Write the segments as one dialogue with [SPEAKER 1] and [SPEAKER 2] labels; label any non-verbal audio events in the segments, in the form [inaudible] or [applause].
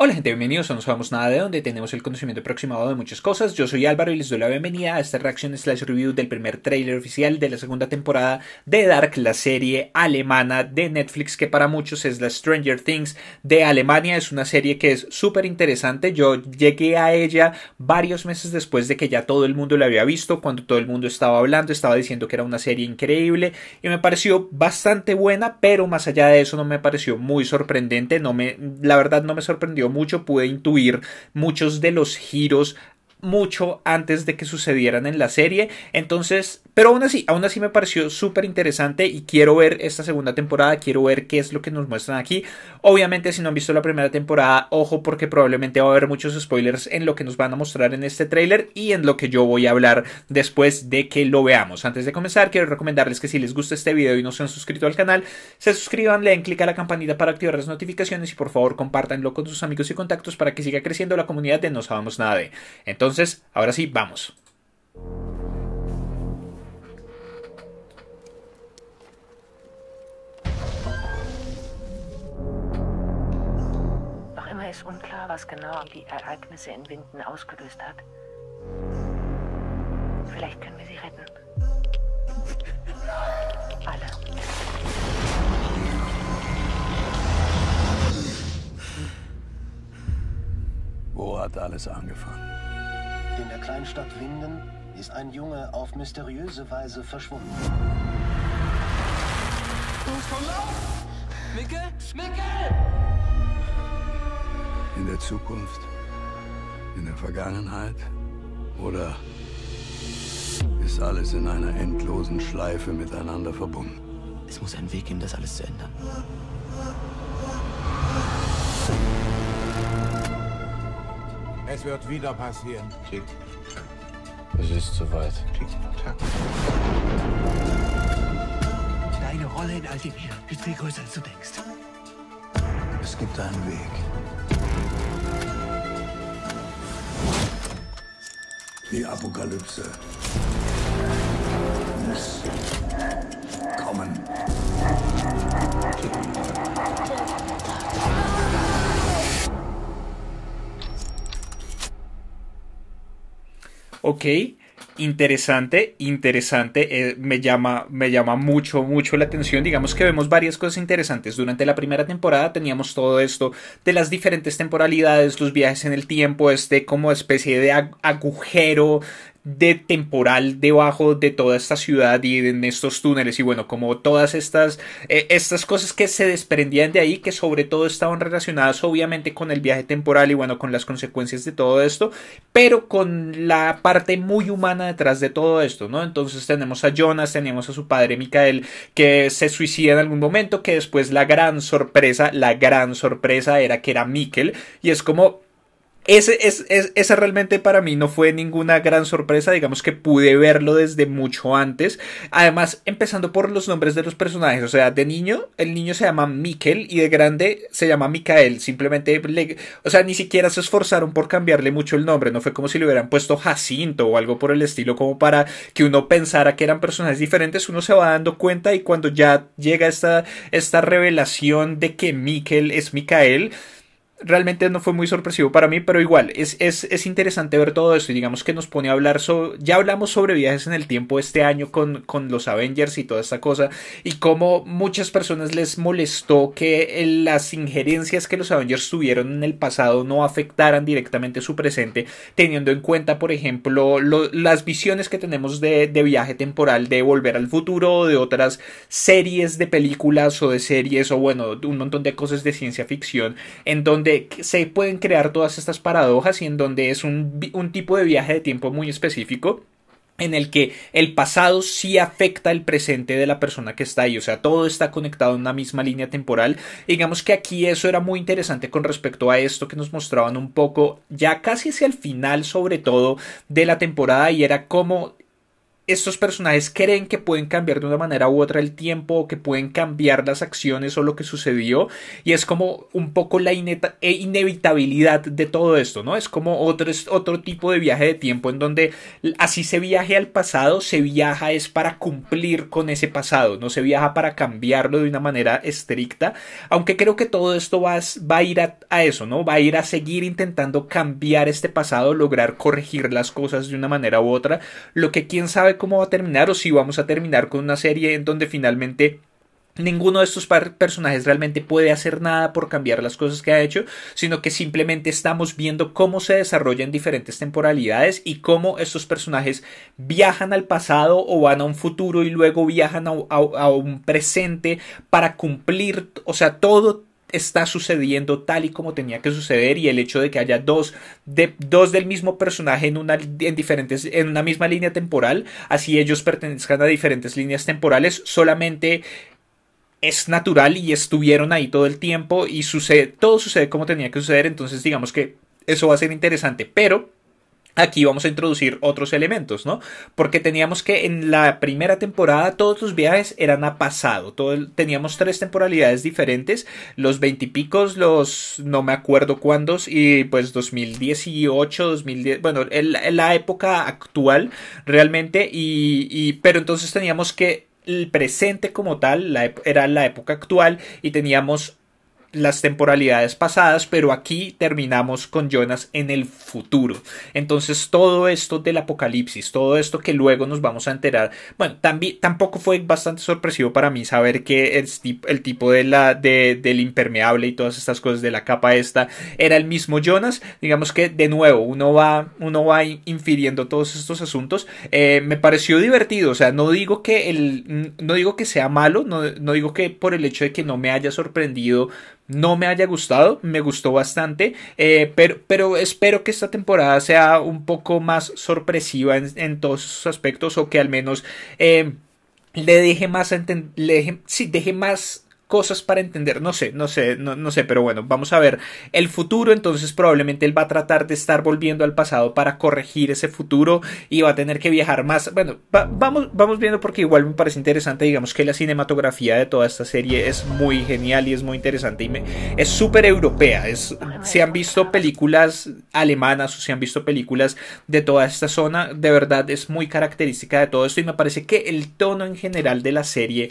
[SPEAKER 1] Hola gente, bienvenidos a No Sabemos Nada de Dónde, tenemos el conocimiento aproximado de muchas cosas. Yo soy Álvaro y les doy la bienvenida a esta reacción slash review del primer tráiler oficial de la segunda temporada de Dark, la serie alemana de Netflix que para muchos es la Stranger Things de Alemania. Es una serie que es súper interesante. Yo llegué a ella varios meses después de que ya todo el mundo la había visto, cuando todo el mundo estaba hablando, estaba diciendo que era una serie increíble y me pareció bastante buena, pero más allá de eso no me pareció muy sorprendente. No me, la verdad no me sorprendió mucho pude intuir muchos de los giros mucho antes de que sucedieran en la serie. Entonces pero aún así, aún así me pareció súper interesante y quiero ver esta segunda temporada, quiero ver qué es lo que nos muestran aquí. Obviamente, si no han visto la primera temporada, ojo porque probablemente va a haber muchos spoilers en lo que nos van a mostrar en este tráiler y en lo que yo voy a hablar después de que lo veamos. Antes de comenzar, quiero recomendarles que si les gusta este video y no se han suscrito al canal, se suscriban, le den clic a la campanita para activar las notificaciones y por favor compártanlo con sus amigos y contactos para que siga creciendo la comunidad de No Sabemos Nada de. Entonces, ahora sí, vamos. Lange ist unklar, was genau die Ereignisse in Winden ausgelöst hat. Vielleicht können wir sie retten. Alle. Wo hat alles angefangen? In der Kleinstadt Winden ist ein Junge auf mysteriöse Weise verschwunden. Du bist von Lauf! Micke? Micke! In der Zukunft? In der Vergangenheit? Oder ist alles in einer endlosen Schleife miteinander verbunden? Es muss einen Weg geben, das alles zu ändern. Es wird wieder passieren. Tick. Es ist zu weit. tack. Deine Rolle in all dem hier ist viel größer, als du denkst. Es gibt einen Weg. Die Apokalypse muss kommen. Okay, interesante, interesante, eh, me, llama, me llama mucho, mucho la atención. Digamos que vemos varias cosas interesantes. Durante la primera temporada teníamos todo esto de las diferentes temporalidades, los viajes en el tiempo, este como especie de agujero de temporal debajo de toda esta ciudad y en estos túneles y bueno, como todas estas, eh, estas cosas que se desprendían de ahí, que sobre todo estaban relacionadas obviamente con el viaje temporal y bueno, con las consecuencias de todo esto, pero con la parte muy humana detrás de todo esto, ¿no? Entonces tenemos a Jonas, tenemos a su padre Mikael, que se suicida en algún momento, que después la gran sorpresa, la gran sorpresa era que era mikel y es como ese, es, ese esa realmente para mí no fue ninguna gran sorpresa, digamos que pude verlo desde mucho antes. Además, empezando por los nombres de los personajes, o sea, de niño, el niño se llama Mikel y de grande se llama Mikael. Simplemente, le, o sea, ni siquiera se esforzaron por cambiarle mucho el nombre, no fue como si le hubieran puesto Jacinto o algo por el estilo, como para que uno pensara que eran personajes diferentes. Uno se va dando cuenta y cuando ya llega esta, esta revelación de que Mikel es Mikael realmente no fue muy sorpresivo para mí, pero igual es, es, es interesante ver todo eso, y digamos que nos pone a hablar sobre, ya hablamos sobre viajes en el tiempo este año con, con los Avengers y toda esta cosa y como muchas personas les molestó que las injerencias que los Avengers tuvieron en el pasado no afectaran directamente su presente, teniendo en cuenta, por ejemplo, las visiones que tenemos de, de viaje temporal, de volver al futuro, de otras series de películas o de series o bueno, un montón de cosas de ciencia ficción en donde se pueden crear todas estas paradojas y en donde es un, un tipo de viaje de tiempo muy específico en el que el pasado sí afecta el presente de la persona que está ahí, o sea, todo está conectado en una misma línea temporal. Digamos que aquí eso era muy interesante con respecto a esto que nos mostraban un poco ya casi hacia el final sobre todo de la temporada y era como estos personajes creen que pueden cambiar de una manera u otra el tiempo, que pueden cambiar las acciones o lo que sucedió, y es como un poco la e inevitabilidad de todo esto, ¿no? Es como otro, otro tipo de viaje de tiempo en donde así se viaje al pasado, se viaja es para cumplir con ese pasado, no se viaja para cambiarlo de una manera estricta, aunque creo que todo esto va, a, va a ir a eso, ¿no? Va a ir a seguir intentando cambiar este pasado, lograr corregir las cosas de una manera u otra, lo que quién sabe cómo va a terminar o si vamos a terminar con una serie en donde finalmente ninguno de estos personajes realmente puede hacer nada por cambiar las cosas que ha hecho, sino que simplemente estamos viendo cómo se desarrollan diferentes temporalidades y cómo estos personajes viajan al pasado o van a un futuro y luego viajan a, a un presente para cumplir, o sea, todo, está sucediendo tal y como tenía que suceder y el hecho de que haya dos, de, dos del mismo personaje en una, en, diferentes, en una misma línea temporal, así ellos pertenezcan a diferentes líneas temporales, solamente es natural y estuvieron ahí todo el tiempo y sucede, todo sucede como tenía que suceder, entonces digamos que eso va a ser interesante, pero aquí vamos a introducir otros elementos, ¿no? Porque teníamos que en la primera temporada todos los viajes eran a pasado, teníamos tres temporalidades diferentes, los veintipicos, los no me acuerdo cuándos y pues 2018, 2010, bueno, la época actual realmente y, pero entonces teníamos que el presente como tal era la época actual y teníamos las temporalidades pasadas, pero aquí terminamos con Jonas en el futuro. Entonces todo esto del apocalipsis, todo esto que luego nos vamos a enterar, bueno, también, tampoco fue bastante sorpresivo para mí saber que el, el tipo de la, de, del impermeable y todas estas cosas de la capa esta era el mismo Jonas. Digamos que de nuevo uno va, uno va infiriendo todos estos asuntos. Eh, me pareció divertido, o sea, no digo que el, no digo que sea malo, no, no digo que por el hecho de que no me haya sorprendido no me haya gustado, me gustó bastante, eh, pero, pero, espero que esta temporada sea un poco más sorpresiva en, todos sus aspectos o que al menos eh, le deje más, le deje más cosas para entender. No sé, no sé, no, no sé, pero bueno, vamos a ver el futuro. Entonces probablemente él va a tratar de estar volviendo al pasado para corregir ese futuro y va a tener que viajar más. Bueno, vamos, vamos viendo porque igual me parece interesante. Digamos que la cinematografía de toda esta serie es muy genial y es muy interesante y me, es súper europea. Es, se han visto películas alemanas o se han visto películas de toda esta zona. De verdad es muy característica de todo esto y me parece que el tono en general de la serie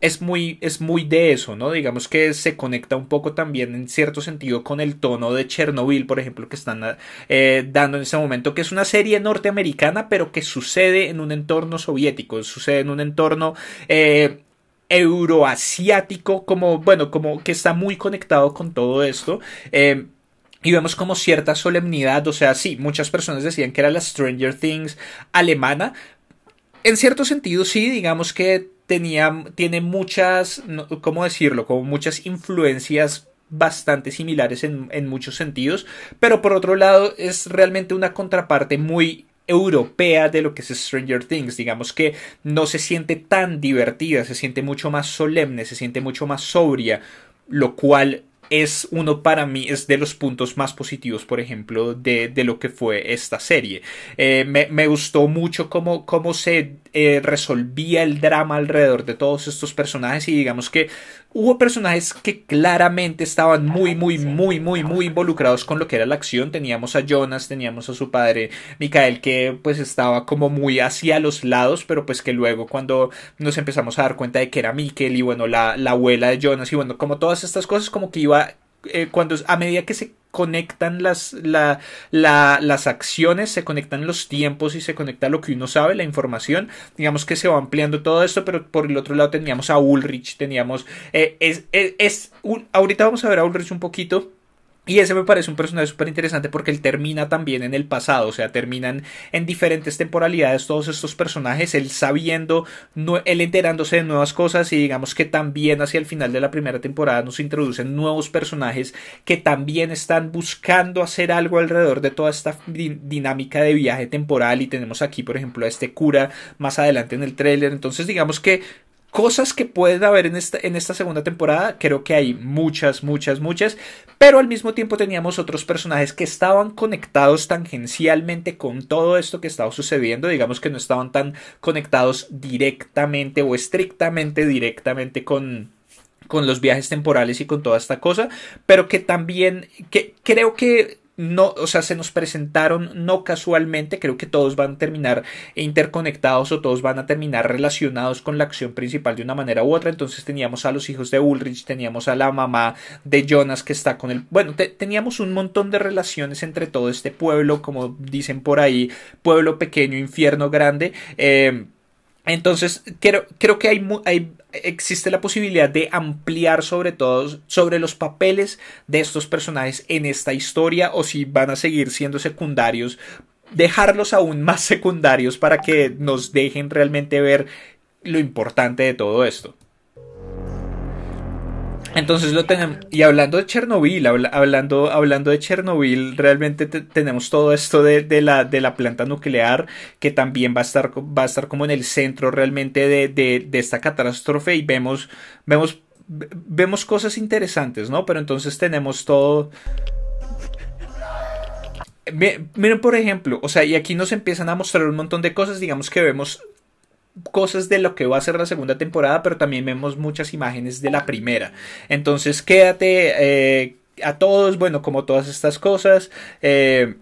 [SPEAKER 1] es muy, es muy de eso, ¿no? Digamos que se conecta un poco también en cierto sentido con el tono de Chernobyl, por ejemplo, que están eh, dando en ese momento, que es una serie norteamericana, pero que sucede en un entorno soviético, sucede en un entorno... Eh, euroasiático como bueno como que está muy conectado con todo esto eh, y vemos como cierta solemnidad, o sea, sí, muchas personas decían que era la Stranger Things alemana. En cierto sentido, sí, digamos que tenía, tiene muchas, ¿cómo decirlo? Como muchas influencias bastante similares en, muchos sentidos, pero por otro lado es realmente una contraparte muy europea de lo que es Stranger Things. Digamos que no se siente tan divertida, se siente mucho más solemne, se siente mucho más sobria, lo cual es uno para mí, es de los puntos más positivos, por ejemplo, de, lo que fue esta serie. Eh, me, gustó mucho cómo, cómo se eh, resolvía el drama alrededor de todos estos personajes y digamos que hubo personajes que claramente estaban muy, muy, muy, muy, muy involucrados con lo que era la acción. Teníamos a Jonas, teníamos a su padre Mikael que pues estaba como muy hacia los lados, pero pues que luego cuando nos empezamos a dar cuenta de que era Miquel y bueno, la, abuela de Jonas y bueno, como todas estas cosas como que iba eh, cuando a medida que se conectan las, la, la, las acciones, se conectan los tiempos y se conecta lo que uno sabe, la información. Digamos que se va ampliando todo esto, pero por el otro lado teníamos a Ulrich, teníamos... Eh, es, es, ahorita vamos a ver a Ulrich un poquito y ese me parece un personaje súper interesante porque él termina también en el pasado, o sea, terminan en diferentes temporalidades todos estos personajes, él sabiendo, él enterándose de nuevas cosas y digamos que también hacia el final de la primera temporada nos introducen nuevos personajes que también están buscando hacer algo alrededor de toda esta dinámica de viaje temporal y tenemos aquí, por ejemplo, a este cura más adelante en el tráiler, entonces digamos que cosas que pueden haber en en esta segunda temporada, creo que hay muchas, muchas, muchas, pero al mismo tiempo teníamos otros personajes que estaban conectados tangencialmente con todo esto que estaba sucediendo, digamos que no estaban tan conectados directamente o estrictamente directamente con con los viajes temporales y con toda esta cosa, pero que también que creo que no, o sea, se nos presentaron no casualmente, creo que todos van a terminar interconectados o todos van a terminar relacionados con la acción principal de una manera u otra. Entonces teníamos a los hijos de Ulrich, teníamos a la mamá de Jonas que está con él. Bueno, teníamos un montón de relaciones entre todo este pueblo, como dicen por ahí, pueblo pequeño, infierno grande. Eh, entonces, creo, creo que hay existe la posibilidad de ampliar sobre todo sobre los papeles de estos personajes en esta historia o si van a seguir siendo secundarios, dejarlos aún más secundarios para que nos dejen realmente ver lo importante de todo esto. Entonces lo tenemos. Y hablando de Chernobyl, hablando, hablando de Chernobyl, realmente tenemos todo esto de, de, la, de la planta nuclear que también va a estar, va a estar como en el centro realmente de, de, de esta catástrofe y vemos, vemos, vemos cosas interesantes, ¿no? Pero entonces tenemos todo... Miren, por ejemplo, o sea, y aquí nos empiezan a mostrar un montón de cosas, digamos que vemos cosas de lo que va a ser la segunda temporada, pero también vemos muchas imágenes de la primera. Entonces quédate eh, a todos, bueno, como todas estas cosas. Eh,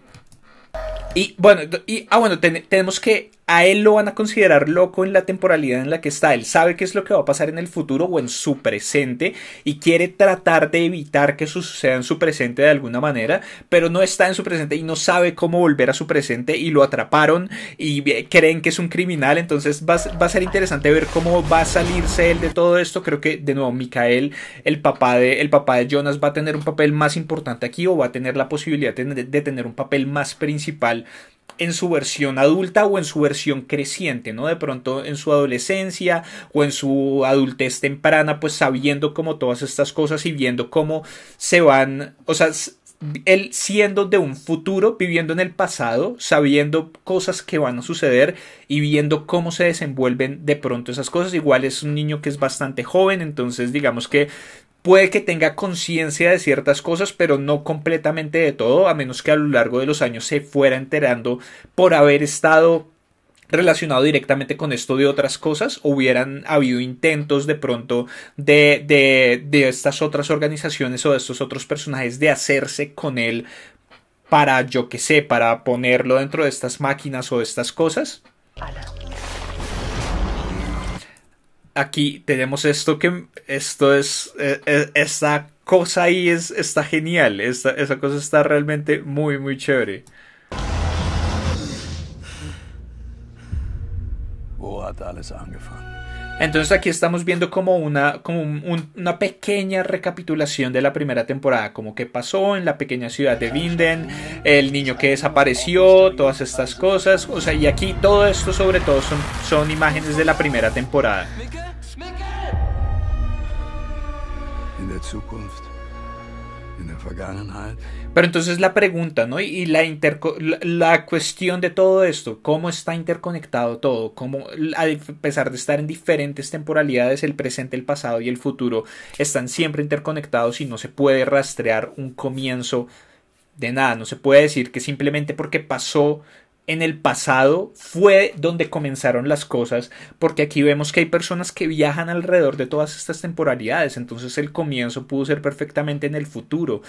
[SPEAKER 1] y bueno, y, ah, bueno tenemos que a él lo van a considerar loco en la temporalidad en la que está. Él sabe qué es lo que va a pasar en el futuro o en su presente y quiere tratar de evitar que eso suceda en su presente de alguna manera, pero no está en su presente y no sabe cómo volver a su presente y lo atraparon y eh, creen que es un criminal. Entonces va, a ser interesante ver cómo va a salirse él de todo esto. Creo que de nuevo Micael, el papá de, el papá de Jonas, va a tener un papel más importante aquí o va a tener la posibilidad de tener un papel más principal en su versión adulta o en su versión creciente, ¿no? De pronto en su adolescencia o en su adultez temprana, pues sabiendo como todas estas cosas y viendo cómo se van, o sea, él siendo de un futuro, viviendo en el pasado, sabiendo cosas que van a suceder y viendo cómo se desenvuelven de pronto esas cosas. Igual es un niño que es bastante joven, entonces digamos que puede que tenga conciencia de ciertas cosas, pero no completamente de todo, a menos que a lo largo de los años se fuera enterando por haber estado relacionado directamente con esto de otras cosas, hubieran habido intentos de pronto de, estas otras organizaciones o de estos otros personajes de hacerse con él para, yo que sé, para ponerlo dentro de estas máquinas o estas cosas aquí tenemos esto que esto es eh, eh, esta cosa ahí es está genial esta, esa cosa está realmente muy muy chévere entonces aquí estamos viendo como una como una pequeña recapitulación de la primera temporada como qué pasó en la pequeña ciudad de Vinden el niño que desapareció todas estas cosas o sea y aquí todo esto sobre todo son son imágenes de la primera temporada Pero entonces la pregunta, ¿no? Y la, la, cuestión de todo esto, cómo está interconectado todo, cómo a pesar de estar en diferentes temporalidades, el presente, el pasado y el futuro están siempre interconectados y no se puede rastrear un comienzo de nada, no se puede decir que simplemente porque pasó en el pasado fue donde comenzaron las cosas, porque aquí vemos que hay personas que viajan alrededor de todas estas temporalidades, entonces el comienzo pudo ser perfectamente en el futuro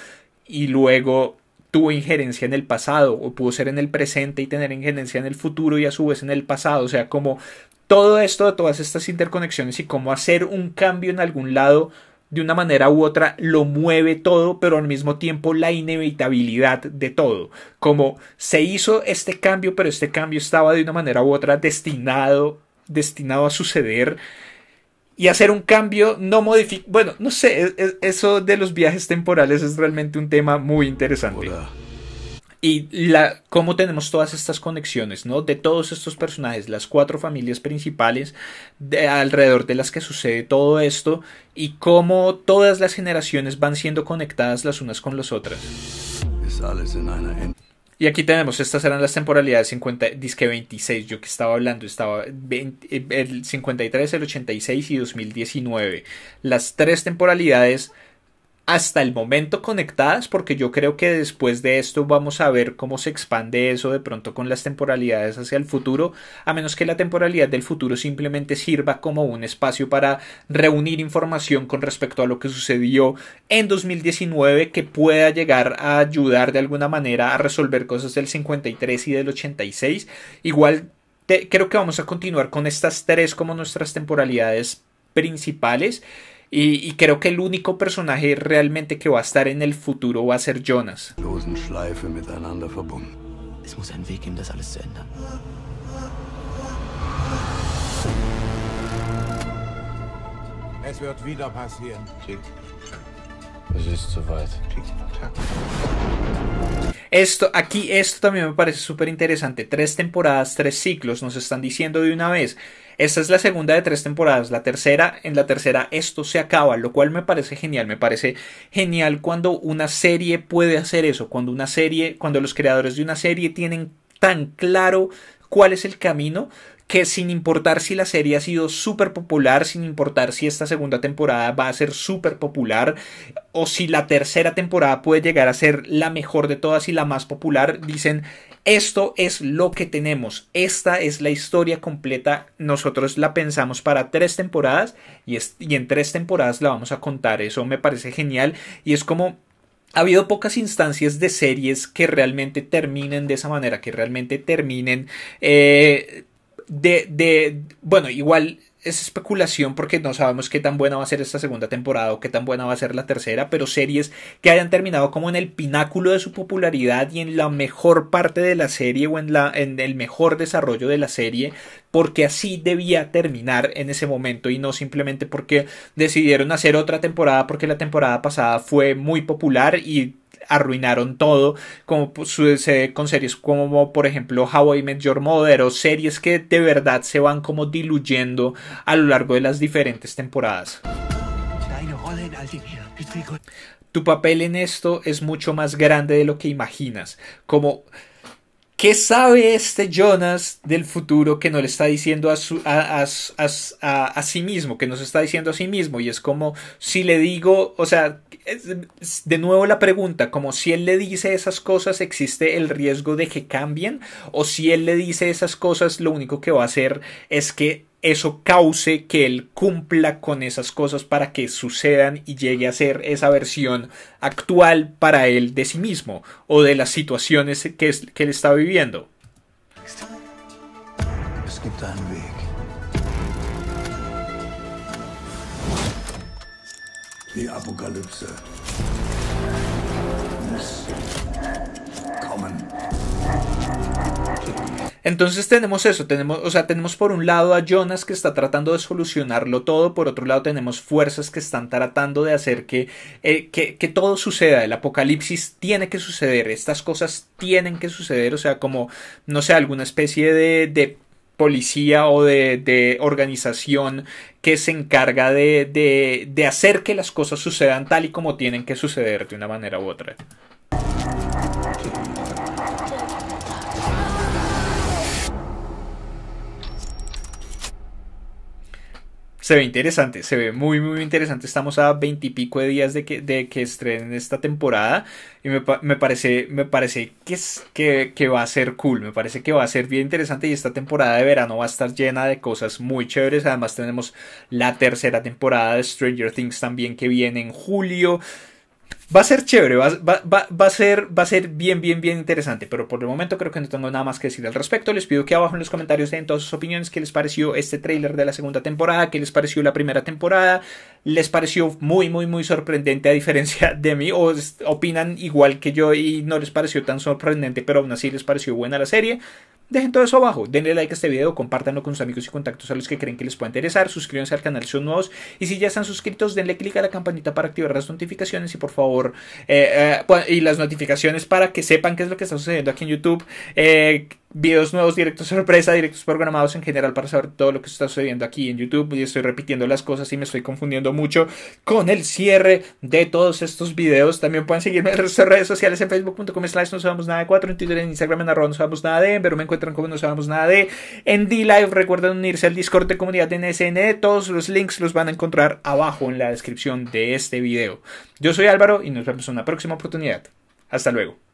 [SPEAKER 1] y luego tuvo injerencia en el pasado o pudo ser en el presente y tener injerencia en el futuro y a su vez en el pasado, o sea, como todo esto de todas estas interconexiones y cómo hacer un cambio en algún lado de una manera u otra lo mueve todo, pero al mismo tiempo la inevitabilidad de todo. Como se hizo este cambio, pero este cambio estaba de una manera u otra destinado, destinado a suceder. Y hacer un cambio no modifica... Bueno, no sé, e-, e-, eso de los viajes temporales es realmente un tema muy interesante y la, cómo tenemos todas estas conexiones, ¿no? De todos estos personajes, las cuatro familias principales alrededor de las que sucede todo esto y cómo todas las generaciones van siendo conectadas las unas con las otras. Y aquí tenemos, estas eran las temporalidades 50, que 26, yo que estaba hablando, estaba el 53, el 86 y 2019. Las tres temporalidades hasta el momento conectadas, porque yo creo que después de esto vamos a ver cómo se expande eso de pronto con las temporalidades hacia el futuro, a menos que la temporalidad del futuro simplemente sirva como un espacio para reunir información con respecto a lo que sucedió en 2019 que pueda llegar a ayudar de alguna manera a resolver cosas del 53 y del 86. Igual creo que vamos a continuar con estas tres como nuestras temporalidades principales. Y, creo que el único personaje realmente que va a estar en el futuro va a ser Jonas. Esto, aquí esto también me parece súper interesante. Tres temporadas, tres ciclos, nos están diciendo de una vez. Esta es la segunda de tres temporadas. La tercera, en la tercera esto se acaba, lo cual me parece genial. Me parece genial cuando una serie puede hacer eso, cuando una serie, cuando los creadores de una serie tienen tan claro cuál es el camino que sin importar si la serie ha sido súper popular, sin importar si esta segunda temporada va a ser súper popular o si la tercera temporada puede llegar a ser la mejor de todas y la más popular, dicen esto es lo que tenemos. Esta es la historia completa. Nosotros la pensamos para tres temporadas y, en tres temporadas la vamos a contar. Eso me parece genial y es como... Ha habido pocas instancias de series que realmente terminen de esa manera, que realmente terminen eh, de, de... Bueno, igual es especulación porque no sabemos qué tan buena va a ser esta segunda temporada o qué tan buena va a ser la tercera, pero series que hayan terminado como en el pináculo de su popularidad y en la mejor parte de la serie o en, la, en el mejor desarrollo de la serie, porque así debía terminar en ese momento y no simplemente porque decidieron hacer otra temporada porque la temporada pasada fue muy popular y arruinaron todo, como sucede con series como por ejemplo How I Met Mother o series que de verdad se van como diluyendo a lo largo de las diferentes temporadas. Tu papel en esto es mucho más grande de lo que imaginas. Como ¿Qué sabe este Jonas del futuro que no le está diciendo a, a, sí mismo, que nos está diciendo a sí mismo? Y es como si le digo, o sea, de nuevo la pregunta, como si él le dice esas cosas, ¿existe el riesgo de que cambien? ¿O si él le dice esas cosas, lo único que va a hacer es que eso cause que él cumpla con esas cosas para que sucedan y llegue a ser esa versión actual para él de sí mismo o de las situaciones que, que él está viviendo. Entonces tenemos eso, tenemos, o sea, tenemos por un lado a Jonas que está tratando de solucionarlo todo, por otro lado tenemos fuerzas que están tratando de hacer eh, que, que, todo suceda, el apocalipsis tiene que suceder, estas cosas tienen que suceder, o sea, como, no sé, alguna especie de, de policía o de, de, organización que se encarga de, de, de hacer que las cosas sucedan tal y como tienen que suceder de una manera u otra. se ve interesante, se ve muy, muy interesante. Estamos a veintipico de días de que, de que estrenen esta temporada y me, me parece, me parece que, que, que, va a ser cool, me parece que va a ser bien interesante y esta temporada de verano va a estar llena de cosas muy chéveres. Además tenemos la tercera temporada de Stranger Things también que viene en julio. Va a ser chévere, va, a ser, va a ser bien, bien, bien interesante, pero por el momento creo que no tengo nada más que decir al respecto. Les pido que abajo en los comentarios den todas sus opiniones, qué les pareció este tráiler de la segunda temporada, qué les pareció la primera temporada, les pareció muy, muy, muy sorprendente a diferencia [laughs] de mí, o opinan igual que yo y no les pareció tan sorprendente, pero aún así les pareció buena la serie. Dejen todo eso abajo, denle like a este video, compártanlo con sus amigos y contactos a los que creen que les pueda interesar, suscríbanse al canal si son nuevos y si ya están suscritos denle click a la campanita para activar las notificaciones y por favor eh, eh, y las notificaciones para que sepan qué es lo que está sucediendo aquí en YouTube. Eh, videos nuevos, directos sorpresa, directos programados en general para saber todo lo que está sucediendo aquí en YouTube. Y estoy repitiendo las cosas y me estoy confundiendo mucho con el cierre de todos estos videos. También pueden seguirme en nuestras redes sociales en facebook.com slash no sabemos nada de 4, en Twitter, en Instagram, en arroba no sabemos nada de, pero me encuentran como no sabemos nada de. En D-Live recuerden unirse al Discord de comunidad de NSN. Todos los links los van a encontrar abajo en la descripción de este video. Yo soy Álvaro y nos vemos en una próxima oportunidad. Hasta luego.